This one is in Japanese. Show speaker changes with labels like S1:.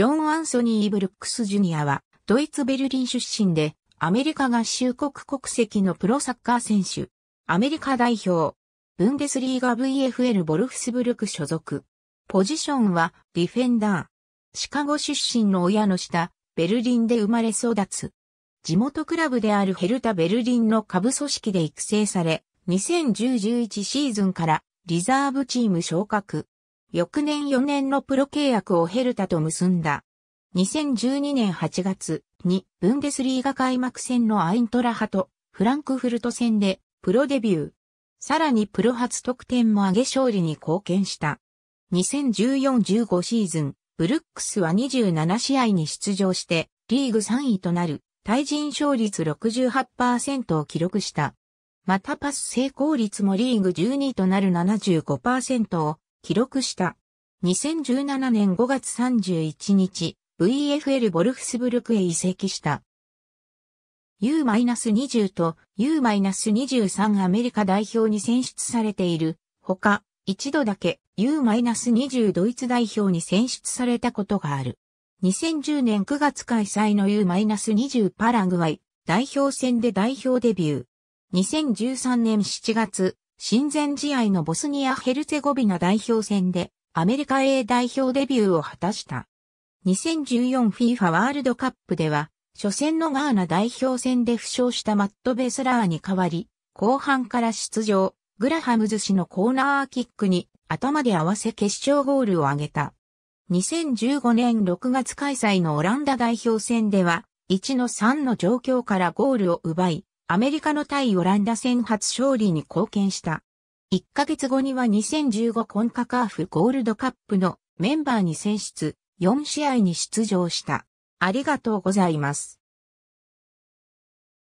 S1: ジョン・アンソニー・ブルックス・ジュニアは、ドイツ・ベルリン出身で、アメリカ合衆国国籍のプロサッカー選手、アメリカ代表、ブンデスリーガ VFL ボルフスブルク所属。ポジションはディフェンダー。シカゴ出身の親の下、ベルリンで生まれ育つ。地元クラブであるヘルタ・ベルリンの下部組織で育成され、2010-11シーズンからリザーブチーム昇格。翌年4年のプロ契約をヘルタと結んだ。2012年8月にブンデスリーガ開幕戦のアイントラハとフランクフルト戦でプロデビュー。さらにプロ初得点も上げ勝利に貢献した。2014-15シーズン、ブルックスは27試合に出場して、リーグ3位となる、対人勝率68%を記録した。またパス成功率もリーグ12位となる75%を記録した。2017年5月31日、VFL ボルフスブルクへ移籍した。U-20 と U-23 アメリカ代表に選出されている。ほか、一度だけ U-20 ドイツ代表に選出されたことがある。2010年9月開催の U-20 パラグアイ代表戦で代表デビュー。2013年7月、親善試合のボスニア・ヘルツェゴビナ代表戦でアメリカ A 代表デビューを果たした。2014FIFA ワールドカップでは、初戦のガーナ代表戦で負傷したマット・ベスラーに代わり、後半から出場、グラハムズ氏のコーナーキックに頭で合わせ決勝ゴールを挙げた。2015年6月開催のオランダ代表戦では、1の3の状況からゴールを奪い、アメリカの対オランダ戦初勝利に貢献した。1ヶ月後には2015コンカカーフゴールドカップのメンバーに選出、4試合に出場した。ありがとうございます。